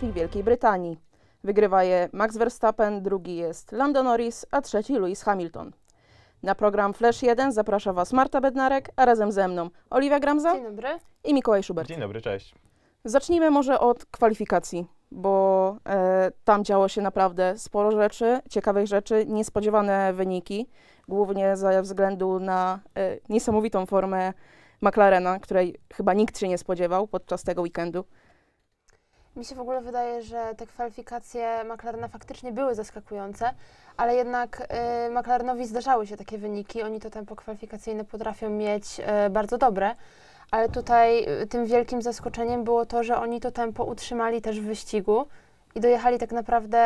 Grand Wielkiej Brytanii. Wygrywa je Max Verstappen, drugi jest Lando Norris, a trzeci Lewis Hamilton. Na program Flash 1 zaprasza Was Marta Bednarek, a razem ze mną Oliwia Gramza Dzień dobry. i Mikołaj Schubert. Dzień dobry, cześć. Zacznijmy może od kwalifikacji, bo e, tam działo się naprawdę sporo rzeczy, ciekawych rzeczy, niespodziewane wyniki, głównie ze względu na e, niesamowitą formę McLarena, której chyba nikt się nie spodziewał podczas tego weekendu. Mi się w ogóle wydaje, że te kwalifikacje McLarena faktycznie były zaskakujące, ale jednak y, McLarenowi zdarzały się takie wyniki. Oni to tempo kwalifikacyjne potrafią mieć y, bardzo dobre, ale tutaj y, tym wielkim zaskoczeniem było to, że oni to tempo utrzymali też w wyścigu i dojechali tak naprawdę,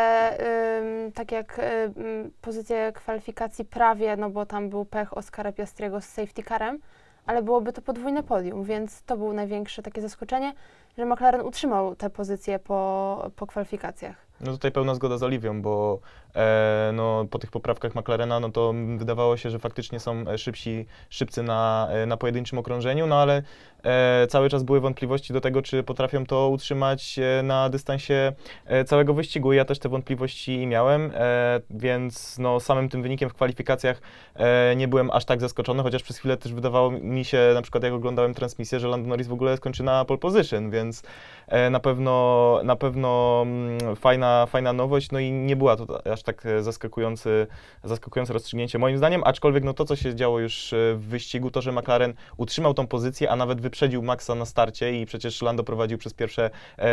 y, tak jak y, pozycję kwalifikacji prawie, no bo tam był pech Oskara Piastriego z safety carem, ale byłoby to podwójne podium, więc to było największe takie zaskoczenie, że McLaren utrzymał tę pozycję po, po kwalifikacjach. No tutaj pełna zgoda z Oliwią, bo e, no, po tych poprawkach McLarena, no to wydawało się, że faktycznie są e, szybsi, szybcy na, e, na pojedynczym okrążeniu, no ale e, cały czas były wątpliwości do tego, czy potrafią to utrzymać e, na dystansie całego wyścigu. Ja też te wątpliwości miałem, e, więc no, samym tym wynikiem w kwalifikacjach nie byłem aż tak zaskoczony, chociaż przez chwilę też wydawało mi się, na przykład jak oglądałem transmisję, że Lando Norris w ogóle skończy na pole position, więc na pewno na pewno mm, fajna fajna, nowość, no i nie była to aż tak zaskakujący, zaskakujące rozstrzygnięcie moim zdaniem, aczkolwiek no to, co się działo już e, w wyścigu, to, że McLaren utrzymał tą pozycję, a nawet wyprzedził Maxa na starcie i przecież Lando prowadził przez pierwsze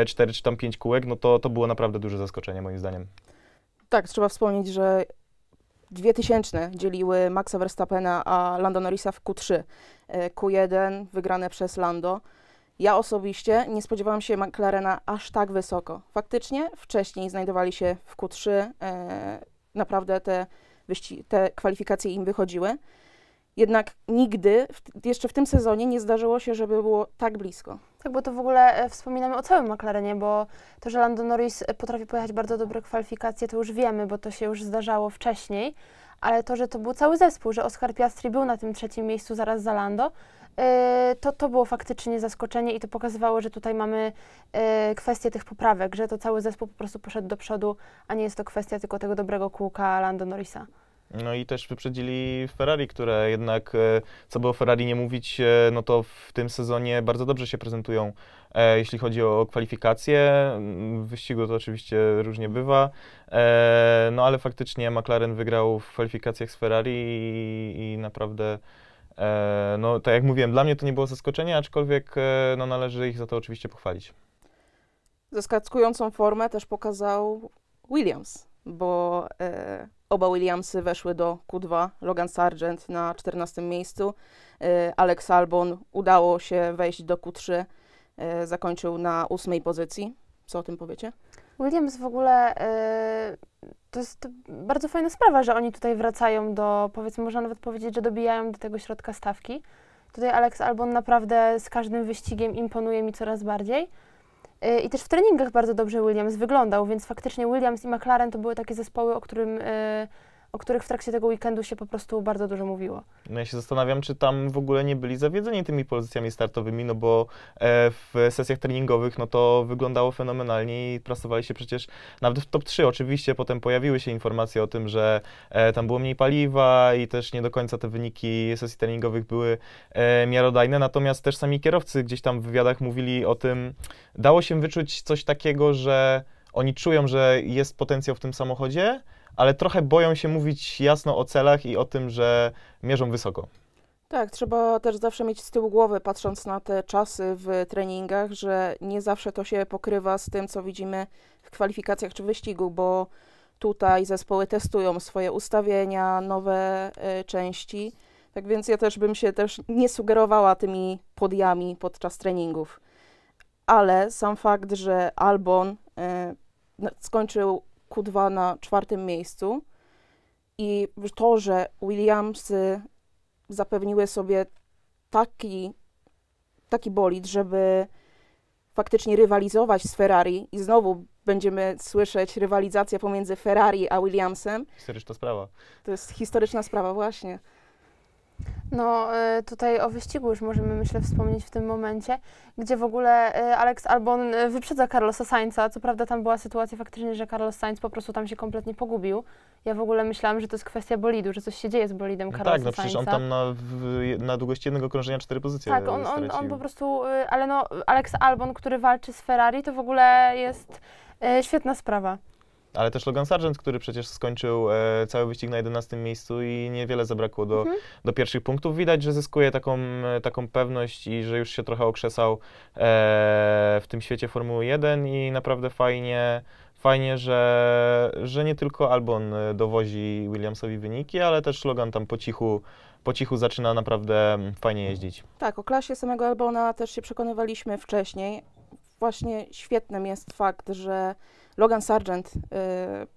4 e, czy tam 5 kółek, no to, to było naprawdę duże zaskoczenie moim zdaniem. Tak, trzeba wspomnieć, że 2000 dzieliły Maxa Verstappena a Lando Norrisa w Q3. E, Q1 wygrane przez Lando. Ja osobiście nie spodziewałam się McLarena aż tak wysoko. Faktycznie wcześniej znajdowali się w Q3, e, naprawdę te, te kwalifikacje im wychodziły. Jednak nigdy, w, jeszcze w tym sezonie, nie zdarzyło się, żeby było tak blisko. Tak, bo to w ogóle e, wspominamy o całym McLarenie, bo to, że Lando Norris e, potrafi pojechać bardzo dobre kwalifikacje, to już wiemy, bo to się już zdarzało wcześniej, ale to, że to był cały zespół, że Oscar Piastri był na tym trzecim miejscu zaraz za Lando, E, to to było faktycznie zaskoczenie i to pokazywało, że tutaj mamy e, kwestię tych poprawek, że to cały zespół po prostu poszedł do przodu, a nie jest to kwestia tylko tego dobrego kółka Lando Norrisa. No i też wyprzedzili Ferrari, które jednak, e, co by o Ferrari nie mówić, no to w tym sezonie bardzo dobrze się prezentują, jeśli chodzi o kwalifikacje. Mm, w wyścigu to oczywiście różnie bywa, no ale faktycznie McLaren wygrał w kwalifikacjach z Ferrari i, i naprawdę E, no, tak jak mówiłem, dla mnie to nie było zaskoczenie, aczkolwiek e, no, należy ich za to oczywiście pochwalić. Zaskakującą formę też pokazał Williams, bo e, oba Williamsy weszły do Q2, Logan Sargent na 14 miejscu, e, Alex Albon udało się wejść do Q3, e, zakończył na 8 pozycji. Co o tym powiecie? Williams w ogóle y, to jest bardzo fajna sprawa, że oni tutaj wracają do, powiedzmy, można nawet powiedzieć, że dobijają do tego środka stawki. Tutaj Alex Albon naprawdę z każdym wyścigiem imponuje mi coraz bardziej. Y, I też w treningach bardzo dobrze Williams wyglądał, więc faktycznie Williams i McLaren to były takie zespoły, o którym y, o których w trakcie tego weekendu się po prostu bardzo dużo mówiło. No ja się zastanawiam, czy tam w ogóle nie byli zawiedzeni tymi pozycjami startowymi, no bo e, w sesjach treningowych no to wyglądało fenomenalnie i pracowali się przecież nawet w top 3. Oczywiście potem pojawiły się informacje o tym, że e, tam było mniej paliwa i też nie do końca te wyniki sesji treningowych były e, miarodajne, natomiast też sami kierowcy gdzieś tam w wywiadach mówili o tym, dało się wyczuć coś takiego, że oni czują, że jest potencjał w tym samochodzie, ale trochę boją się mówić jasno o celach i o tym, że mierzą wysoko. Tak, trzeba też zawsze mieć z tyłu głowy, patrząc na te czasy w treningach, że nie zawsze to się pokrywa z tym, co widzimy w kwalifikacjach czy wyścigu, bo tutaj zespoły testują swoje ustawienia, nowe y, części. Tak więc ja też bym się też nie sugerowała tymi podjami podczas treningów. Ale sam fakt, że Albon y, skończył Q2 na czwartym miejscu i to, że Williamsy zapewniły sobie taki, taki bolid, żeby faktycznie rywalizować z Ferrari i znowu będziemy słyszeć rywalizację pomiędzy Ferrari a Williamsem. Historyczna sprawa. To jest historyczna sprawa, właśnie. No, y, tutaj o wyścigu już możemy, myślę, wspomnieć w tym momencie, gdzie w ogóle y, Alex Albon y, wyprzedza Carlosa Sainza. Co prawda tam była sytuacja faktycznie, że Carlos Sainz po prostu tam się kompletnie pogubił. Ja w ogóle myślałam, że to jest kwestia bolidu, że coś się dzieje z bolidem no Carlosa Sainza. No tak, no przecież on tam na, na długości jednego krążenia cztery pozycje Tak, on, on, on po prostu, ale no, Alex Albon, który walczy z Ferrari, to w ogóle jest świetna sprawa ale też Logan Sargent, który przecież skończył e, cały wyścig na 11 miejscu i niewiele zabrakło do, mhm. do pierwszych punktów. Widać, że zyskuje taką, e, taką pewność i że już się trochę okrzesał e, w tym świecie Formuły 1 i naprawdę fajnie, fajnie że, że nie tylko Albon e, dowozi Williamsowi wyniki, ale też Logan tam po cichu po cichu zaczyna naprawdę fajnie jeździć. Tak, o klasie samego Albona też się przekonywaliśmy wcześniej właśnie świetnym jest fakt, że Logan Sargent y,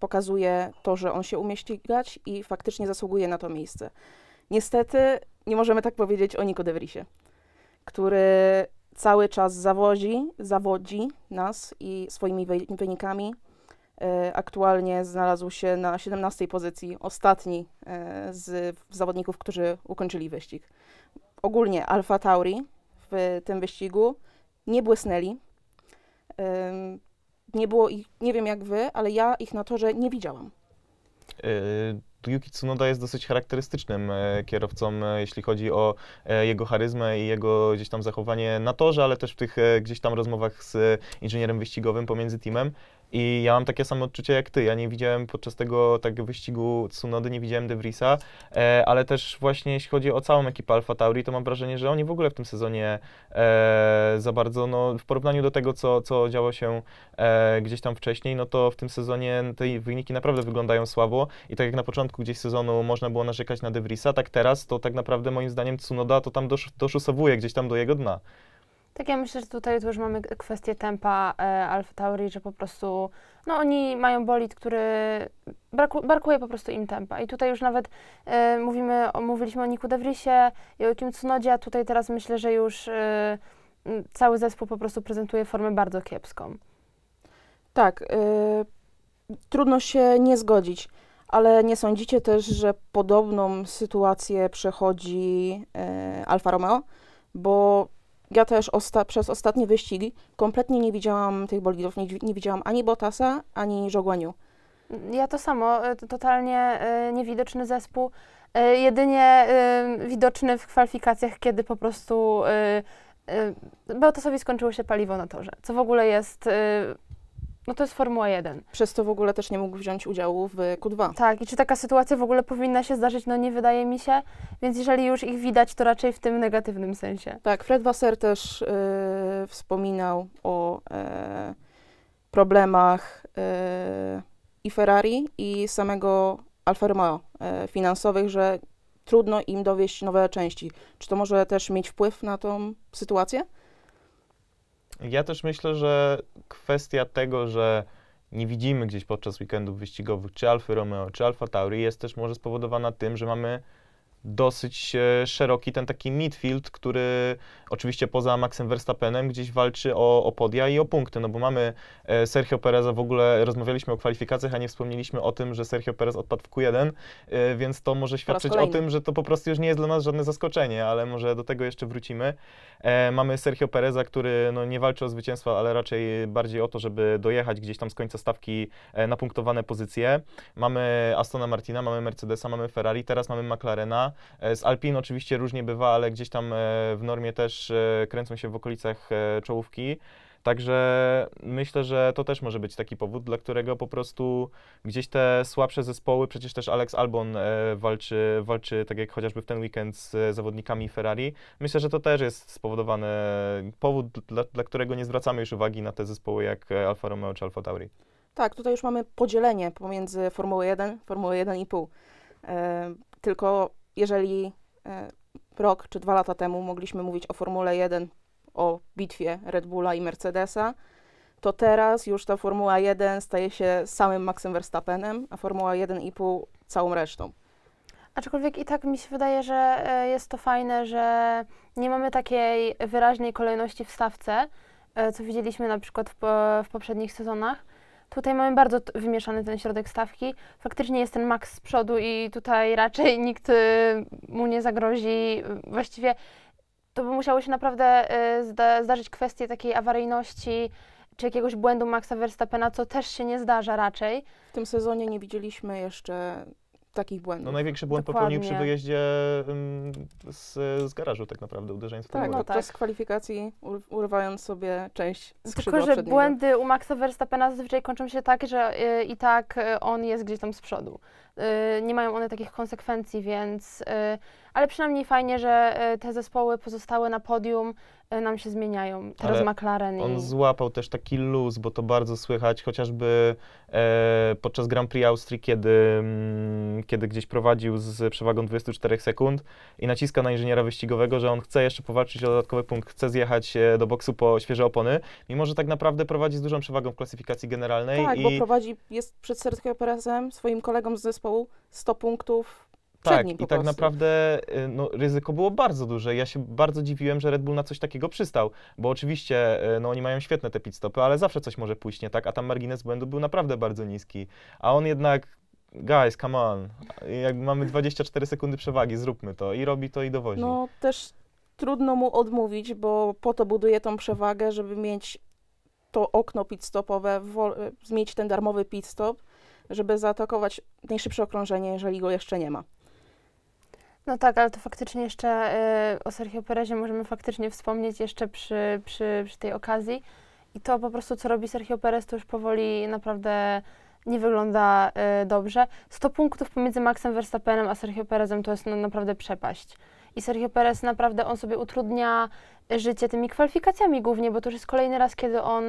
pokazuje to, że on się umie ścigać i faktycznie zasługuje na to miejsce. Niestety nie możemy tak powiedzieć o Nico DeVriesie, który cały czas zawodzi, zawodzi nas i swoimi wynikami. Y, aktualnie znalazł się na 17 pozycji, ostatni y, z zawodników, którzy ukończyli wyścig. Ogólnie Alfa Tauri w tym wyścigu nie błysnęli, nie było ich, nie wiem jak wy, ale ja ich na torze nie widziałam. E, Yuki Tsunoda jest dosyć charakterystycznym e, kierowcą, e, jeśli chodzi o jego charyzmę i jego gdzieś tam zachowanie na torze, ale też w tych gdzieś tam rozmowach z inżynierem wyścigowym pomiędzy teamem. I ja mam takie samo odczucie jak ty. Ja nie widziałem podczas tego tak, wyścigu Tsunody, nie widziałem De Vriesa, e, ale też właśnie jeśli chodzi o całą ekipę Alfa Tauri, to mam wrażenie, że oni w ogóle w tym sezonie e, za bardzo, no, w porównaniu do tego, co, co działo się e, gdzieś tam wcześniej, no to w tym sezonie te wyniki naprawdę wyglądają słabo. I tak jak na początku gdzieś sezonu można było narzekać na De Vriesa, tak teraz to tak naprawdę moim zdaniem Tsunoda to tam dosz, doszusowuje gdzieś tam do jego dna. Tak, ja myślę, że tutaj to już mamy kwestię tempa e, Alfa Tauri, że po prostu no oni mają bolid, który braku, brakuje po prostu im tempa. I tutaj już nawet e, mówimy, o, mówiliśmy o Niku Devrisie i o Kim Cunodzie. a tutaj teraz myślę, że już e, cały zespół po prostu prezentuje formę bardzo kiepską. Tak, y, trudno się nie zgodzić, ale nie sądzicie też, że podobną sytuację przechodzi y, Alfa Romeo, bo ja też osta przez ostatnie wyścigi kompletnie nie widziałam tych bolidów, nie, nie widziałam ani Bottasa, ani Żogłaniu. Ja to samo, e, totalnie y, niewidoczny zespół, y, jedynie y, widoczny w kwalifikacjach, kiedy po prostu Botasowi skończyło się paliwo na torze, co w ogóle jest no to jest Formuła 1. Przez to w ogóle też nie mógł wziąć udziału w Q2. Tak, i czy taka sytuacja w ogóle powinna się zdarzyć? No nie wydaje mi się, więc jeżeli już ich widać, to raczej w tym negatywnym sensie. Tak, Fred Wasser też yy, wspominał o yy, problemach yy, i Ferrari, i samego Alfa Romeo e, finansowych, że trudno im dowieść nowe części. Czy to może też mieć wpływ na tą sytuację? Ja też myślę, że kwestia tego, że nie widzimy gdzieś podczas weekendów wyścigowych czy Alfy Romeo, czy Alfa Tauri jest też może spowodowana tym, że mamy dosyć e, szeroki ten taki midfield, który oczywiście poza Maxem Verstappenem gdzieś walczy o, o podia i o punkty, no bo mamy e, Sergio Pereza, w ogóle rozmawialiśmy o kwalifikacjach, a nie wspomnieliśmy o tym, że Sergio Perez odpadł w Q1, e, więc to może świadczyć o tym, że to po prostu już nie jest dla nas żadne zaskoczenie, ale może do tego jeszcze wrócimy. Mamy Sergio Pereza, który no, nie walczy o zwycięstwa, ale raczej bardziej o to, żeby dojechać gdzieś tam z końca stawki na punktowane pozycje. Mamy Astona Martina, mamy Mercedesa, mamy Ferrari, teraz mamy McLarena, E, z Alpin oczywiście różnie bywa, ale gdzieś tam e, w normie też e, kręcą się w okolicach czołówki. Także myślę, że to też może być taki powód, dla którego po prostu gdzieś te słabsze zespoły, przecież też Alex Albon walczy, walczy tak jak chociażby w ten weekend z zawodnikami Ferrari. Myślę, że to też jest spowodowany powód, dla, dla którego nie zwracamy już uwagi na te zespoły jak Alfa Romeo czy Alfa Tauri. Tak, tutaj już mamy podzielenie pomiędzy Formułą 1, Formułą 1 i pół. Tylko jeżeli e, rok czy dwa lata temu mogliśmy mówić o Formule 1, o bitwie Red Bulla i Mercedesa, to teraz już ta Formuła 1 staje się samym Maxem Verstappenem, a Formuła 1,5 całą resztą. Aczkolwiek i tak mi się wydaje, że e, jest to fajne, że nie mamy takiej wyraźnej kolejności w stawce, e, co widzieliśmy na przykład w, w poprzednich sezonach Tutaj mamy bardzo wymieszany ten środek stawki. Faktycznie jest ten maks z przodu i tutaj raczej nikt y, mu nie zagrozi. Właściwie to by musiało się naprawdę y, zdarzyć kwestie takiej awaryjności czy jakiegoś błędu Maxa Verstappena, co też się nie zdarza raczej. W tym sezonie nie widzieliśmy jeszcze takich błędów. No największy błąd Dokładnie. popełnił przy wyjeździe z, z garażu tak naprawdę, uderzając w tak, no tak, z kwalifikacji urwając sobie część Tylko, że błędy u Maxa Verstappena zazwyczaj kończą się tak, że y, i tak y, on jest gdzieś tam z przodu. Y, nie mają one takich konsekwencji, więc y, ale przynajmniej fajnie, że y, te zespoły pozostałe na podium nam się zmieniają. Teraz ale McLaren. On i... złapał też taki luz, bo to bardzo słychać, chociażby e, podczas Grand Prix Austrii, kiedy, mm, kiedy gdzieś prowadził z przewagą 24 sekund i naciska na inżyniera wyścigowego, że on chce jeszcze powalczyć o dodatkowy punkt, chce zjechać e, do boksu po świeże opony, mimo że tak naprawdę prowadzi z dużą przewagą w klasyfikacji generalnej. Tak, i... bo prowadzi, jest przed Sergio Perezem, swoim kolegą z zespołu zespołu 100 punktów tak, i tak naprawdę y, no, ryzyko było bardzo duże. Ja się bardzo dziwiłem, że Red Bull na coś takiego przystał, bo oczywiście y, no, oni mają świetne te pit stopy, ale zawsze coś może pójść nie tak, a tam margines błędu był naprawdę bardzo niski. A on jednak guys, come on, mamy 24 sekundy przewagi, zróbmy to. I robi to i dowozi. No też trudno mu odmówić, bo po to buduje tą przewagę, żeby mieć to okno pit stopowe, y, mieć ten darmowy pit stop żeby zaatakować najszybsze okrążenie, jeżeli go jeszcze nie ma. No tak, ale to faktycznie jeszcze y, o Sergio Perezie możemy faktycznie wspomnieć jeszcze przy, przy, przy tej okazji. I to po prostu, co robi Sergio Perez, to już powoli naprawdę nie wygląda y, dobrze. 100 punktów pomiędzy Maxem Verstappenem a Sergio Perezem to jest no, naprawdę przepaść. I Sergio Perez naprawdę on sobie utrudnia życie tymi kwalifikacjami głównie, bo to już jest kolejny raz, kiedy on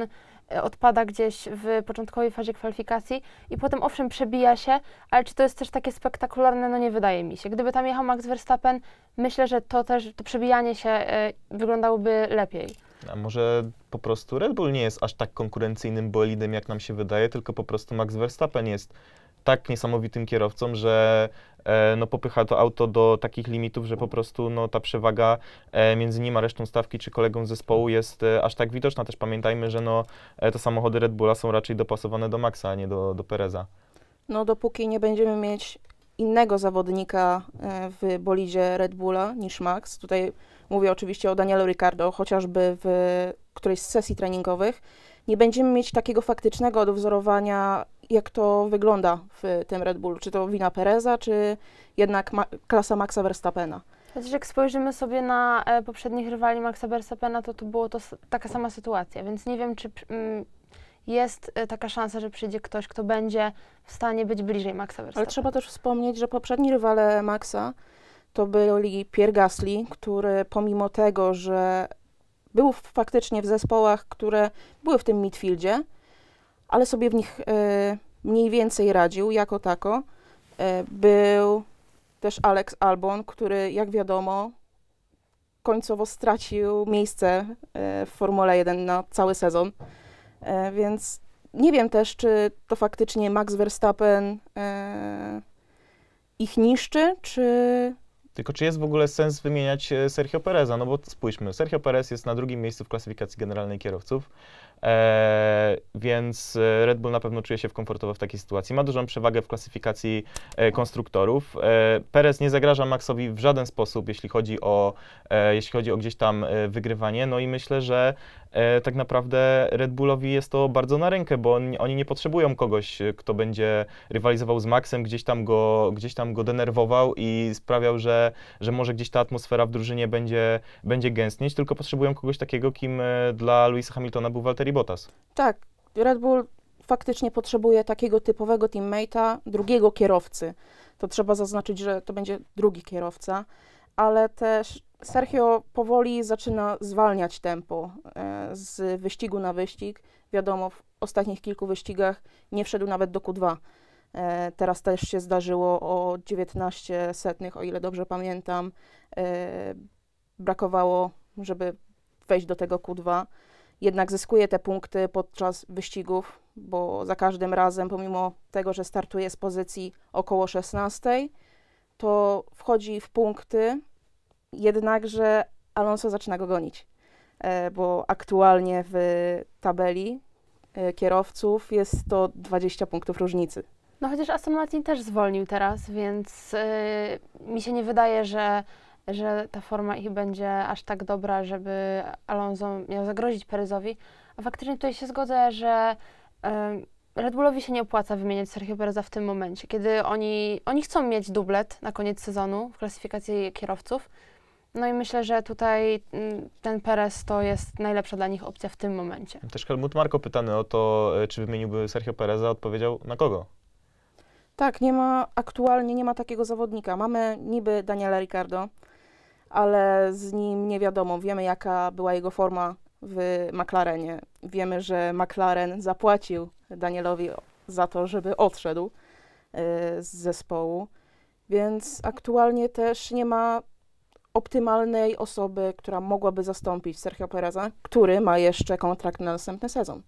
E, odpada gdzieś w początkowej fazie kwalifikacji i potem owszem przebija się, ale czy to jest też takie spektakularne, no nie wydaje mi się. Gdyby tam jechał Max Verstappen, myślę, że to też to przebijanie się e, wyglądałoby lepiej. A może po prostu Red Bull nie jest aż tak konkurencyjnym bolidem, jak nam się wydaje, tylko po prostu Max Verstappen jest tak niesamowitym kierowcą, że E, no, popycha to auto do takich limitów, że po prostu no, ta przewaga e, między nim a resztą stawki czy kolegą z zespołu jest e, aż tak widoczna. Też pamiętajmy, że no, te samochody Red Bulla są raczej dopasowane do Maxa, a nie do, do Pereza. No dopóki nie będziemy mieć innego zawodnika w bolidzie Red Bulla niż Max, tutaj mówię oczywiście o Danielu Ricardo, chociażby w którejś z sesji treningowych, nie będziemy mieć takiego faktycznego odwzorowania, jak to wygląda w tym Red Bull. Czy to wina Pereza, czy jednak ma klasa Maxa Verstappena. Chociaż znaczy, jak spojrzymy sobie na e, poprzednich rywali Maxa Verstappena, to tu była to taka sama sytuacja, więc nie wiem, czy mm, jest e, taka szansa, że przyjdzie ktoś, kto będzie w stanie być bliżej Maxa Verstappena. Ale trzeba też wspomnieć, że poprzedni rywale Maxa to byli Pierre Gasly, który pomimo tego, że był faktycznie w zespołach, które były w tym midfieldzie, ale sobie w nich e, mniej więcej radził jako tako. E, był też Alex Albon, który jak wiadomo końcowo stracił miejsce e, w Formule 1 na cały sezon. E, więc nie wiem też, czy to faktycznie Max Verstappen e, ich niszczy, czy tylko czy jest w ogóle sens wymieniać e, Sergio Pereza? No bo spójrzmy, Sergio Perez jest na drugim miejscu w klasyfikacji generalnej kierowców. E, więc e, Red Bull na pewno czuje się w komfortowo w takiej sytuacji. Ma dużą przewagę w klasyfikacji e, konstruktorów. E, Perez nie zagraża Maxowi w żaden sposób, jeśli chodzi o, e, jeśli chodzi o gdzieś tam e, wygrywanie. No i myślę, że tak naprawdę Red Bullowi jest to bardzo na rękę, bo on, oni nie potrzebują kogoś, kto będzie rywalizował z Maxem, gdzieś tam go, gdzieś tam go denerwował i sprawiał, że, że może gdzieś ta atmosfera w drużynie będzie, będzie gęstnieć, tylko potrzebują kogoś takiego, kim dla Luisa Hamiltona był Walter Bottas. Tak, Red Bull faktycznie potrzebuje takiego typowego teammate'a, drugiego kierowcy. To trzeba zaznaczyć, że to będzie drugi kierowca, ale też Sergio powoli zaczyna zwalniać tempo e, z wyścigu na wyścig. Wiadomo, w ostatnich kilku wyścigach nie wszedł nawet do Q2. E, teraz też się zdarzyło o 19 setnych, o ile dobrze pamiętam. E, brakowało, żeby wejść do tego Q2 jednak zyskuje te punkty podczas wyścigów, bo za każdym razem, pomimo tego, że startuje z pozycji około 16, to wchodzi w punkty, jednakże Alonso zaczyna go gonić, e, bo aktualnie w tabeli e, kierowców jest to 20 punktów różnicy. No chociaż Aston Martin też zwolnił teraz, więc yy, mi się nie wydaje, że że ta forma ich będzie aż tak dobra, żeby Alonso miał zagrozić Perezowi. A faktycznie tutaj się zgodzę, że Red Bullowi się nie opłaca wymieniać Sergio Pereza w tym momencie, kiedy oni, oni chcą mieć dublet na koniec sezonu w klasyfikacji kierowców. No i myślę, że tutaj mm, ten Perez to jest najlepsza dla nich opcja w tym momencie. Też Helmut Marko pytany o to, e, czy wymieniłby Sergio Pereza, odpowiedział na kogo? Tak, nie ma, aktualnie nie ma takiego zawodnika. Mamy niby Daniela Ricardo, ale z nim nie wiadomo. Wiemy, jaka była jego forma w McLarenie. Wiemy, że McLaren zapłacił Danielowi za to, żeby odszedł y, z zespołu, więc aktualnie też nie ma optymalnej osoby, która mogłaby zastąpić Sergio Pereza, który ma jeszcze kontrakt na następny sezon.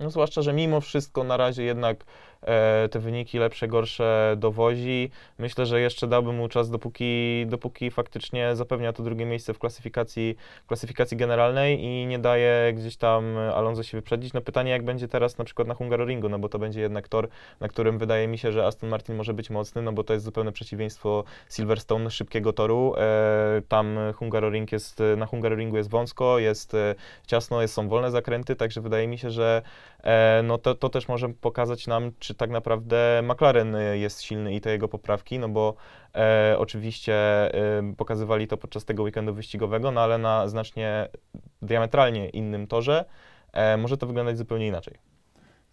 No zwłaszcza, że mimo wszystko na razie jednak E, te wyniki lepsze, gorsze dowozi. Myślę, że jeszcze dałbym mu czas, dopóki, dopóki faktycznie zapewnia to drugie miejsce w klasyfikacji, klasyfikacji generalnej i nie daje gdzieś tam Alonso się wyprzedzić. No pytanie, jak będzie teraz na przykład na Hungaroringu, no bo to będzie jednak tor, na którym wydaje mi się, że Aston Martin może być mocny, no bo to jest zupełne przeciwieństwo Silverstone, szybkiego toru. E, tam Hungaroring jest, na Hungaroringu jest wąsko, jest e, ciasno, jest, są wolne zakręty, także wydaje mi się, że no to, to też może pokazać nam, czy czy tak naprawdę McLaren y, jest silny i te jego poprawki, no bo e, oczywiście e, pokazywali to podczas tego weekendu wyścigowego, no ale na znacznie diametralnie innym torze e, może to wyglądać zupełnie inaczej.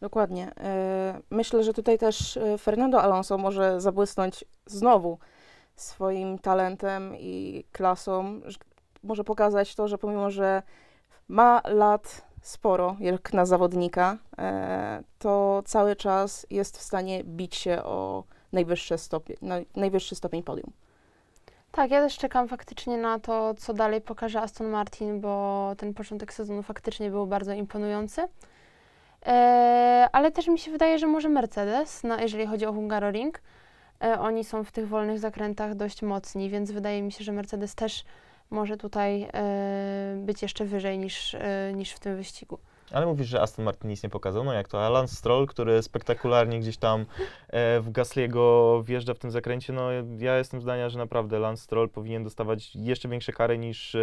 Dokładnie. E, myślę, że tutaj też e, Fernando Alonso może zabłysnąć znowu swoim talentem i klasą. Może pokazać to, że pomimo, że ma lat sporo, jak na zawodnika, e, to cały czas jest w stanie bić się o najwyższy stopień, najwyższy stopień podium. Tak, ja też czekam faktycznie na to, co dalej pokaże Aston Martin, bo ten początek sezonu faktycznie był bardzo imponujący. E, ale też mi się wydaje, że może Mercedes, no, jeżeli chodzi o Hungaroring. E, oni są w tych wolnych zakrętach dość mocni, więc wydaje mi się, że Mercedes też może tutaj e, być jeszcze wyżej niż, e, niż w tym wyścigu. Ale mówisz, że Aston Martin nic nie pokazał. No jak to? Alan Stroll, który spektakularnie gdzieś tam e, w Gasliego wjeżdża w tym zakręcie. No ja jestem zdania, że naprawdę Lance Stroll powinien dostawać jeszcze większe kary niż,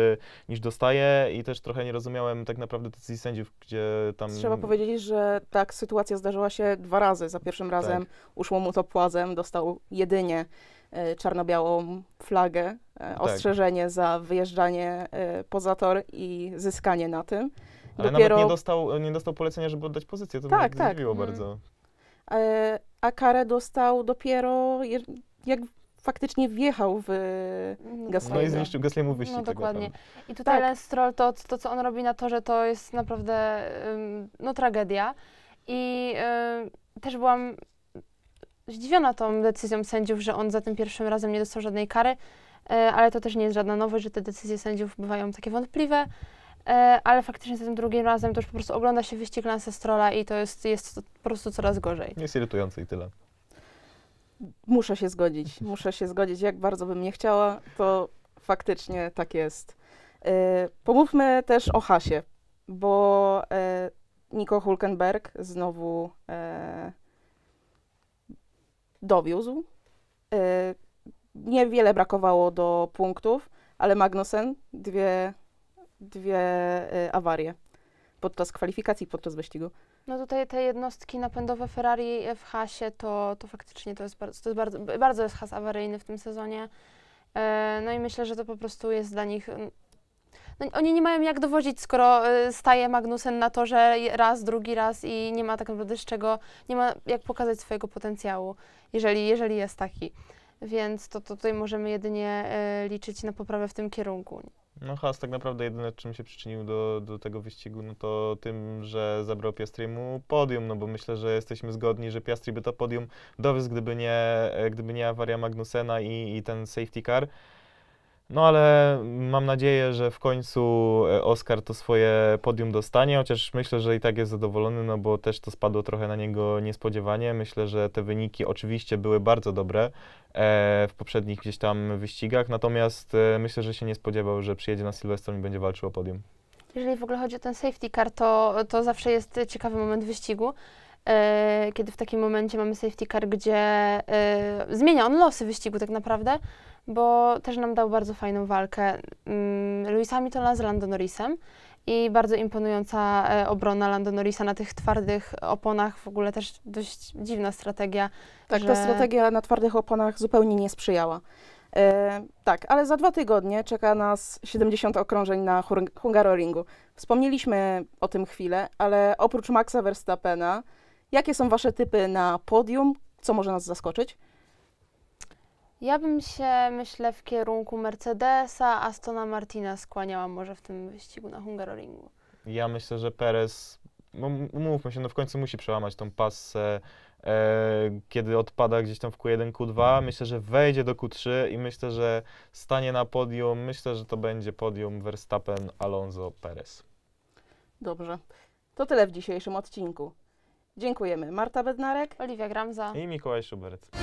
niż dostaje i też trochę nie rozumiałem tak naprawdę decyzji sędziów, gdzie tam... Trzeba powiedzieć, że tak sytuacja zdarzyła się dwa razy. Za pierwszym tak. razem tak. uszło mu to płazem, dostał jedynie E, czarno-białą flagę, e, tak. ostrzeżenie za wyjeżdżanie e, poza tor i zyskanie na tym. Ale Dopiero... nawet nie dostał, nie dostał polecenia, żeby oddać pozycję, to tak, mnie tak. tak. zdziwiło mm. bardzo. A karę dostał dopiero jak faktycznie wjechał w mhm. Gasly'ego. No i zniszczył Gasly'emu wyścig. No tak dokładnie. I tutaj tak. Stroll, to, to co on robi na torze, to jest naprawdę no, tragedia. I y, też byłam zdziwiona tą decyzją sędziów, że on za tym pierwszym razem nie dostał żadnej kary, e, ale to też nie jest żadna nowość, że te decyzje sędziów bywają takie wątpliwe, e, ale faktycznie za tym drugim razem to już po prostu ogląda się wyścig Lance Strola i to jest, jest to po prostu coraz gorzej. Jest irytujące i tyle. Muszę się zgodzić, muszę się zgodzić. Jak bardzo bym nie chciała, to faktycznie tak jest. E, pomówmy też o hasie, bo Nico Hulkenberg znowu dowiózł. Y, niewiele brakowało do punktów, ale Magnussen dwie, dwie y, awarie podczas kwalifikacji, podczas wyścigu. No tutaj te jednostki napędowe Ferrari w hasie to, to faktycznie to jest, bardzo, to jest bardzo, bardzo jest has awaryjny w tym sezonie. Y, no i myślę, że to po prostu jest dla nich no, oni nie mają jak dowodzić, skoro y, staje Magnusen na torze raz, drugi raz i nie ma tak naprawdę z czego, nie ma jak pokazać swojego potencjału, jeżeli, jeżeli jest taki. Więc to, to tutaj możemy jedynie y, liczyć na poprawę w tym kierunku. No Haas tak naprawdę jedyne, czym się przyczynił do, do tego wyścigu, no to tym, że zabrał Piastriemu podium, no bo myślę, że jesteśmy zgodni, że Piastri by to podium dowiózł, gdyby nie, gdyby nie awaria Magnusena i, i ten safety car. No ale mam nadzieję, że w końcu e, Oscar to swoje podium dostanie, chociaż myślę, że i tak jest zadowolony, no bo też to spadło trochę na niego niespodziewanie. Myślę, że te wyniki oczywiście były bardzo dobre e, w poprzednich gdzieś tam wyścigach, natomiast e, myślę, że się nie spodziewał, że przyjedzie na Silverstone i będzie walczył o podium. Jeżeli w ogóle chodzi o ten safety car, to, to zawsze jest ciekawy moment wyścigu kiedy w takim momencie mamy safety car, gdzie y, zmienia on losy wyścigu tak naprawdę, bo też nam dał bardzo fajną walkę. Mm, Luisa Mitona z Lando Norrisem i bardzo imponująca e, obrona Lando Norrisa na tych twardych oponach. W ogóle też dość dziwna strategia. Tak, że... ta strategia na twardych oponach zupełnie nie sprzyjała. E, tak, ale za dwa tygodnie czeka nas 70 okrążeń na Hungaroringu. Wspomnieliśmy o tym chwilę, ale oprócz Maxa Verstappena, jakie są Wasze typy na podium? Co może nas zaskoczyć? Ja bym się, myślę, w kierunku Mercedesa, Astona Martina skłaniała może w tym wyścigu na Hungaroringu. Ja myślę, że Perez, no, mówmy się, no w końcu musi przełamać tą pasę, e, kiedy odpada gdzieś tam w Q1, Q2. Myślę, że wejdzie do Q3 i myślę, że stanie na podium. Myślę, że to będzie podium Verstappen, Alonso, Perez. Dobrze. To tyle w dzisiejszym odcinku. Dziękujemy. Marta Bednarek, Oliwia Gramza i Mikołaj Szubert.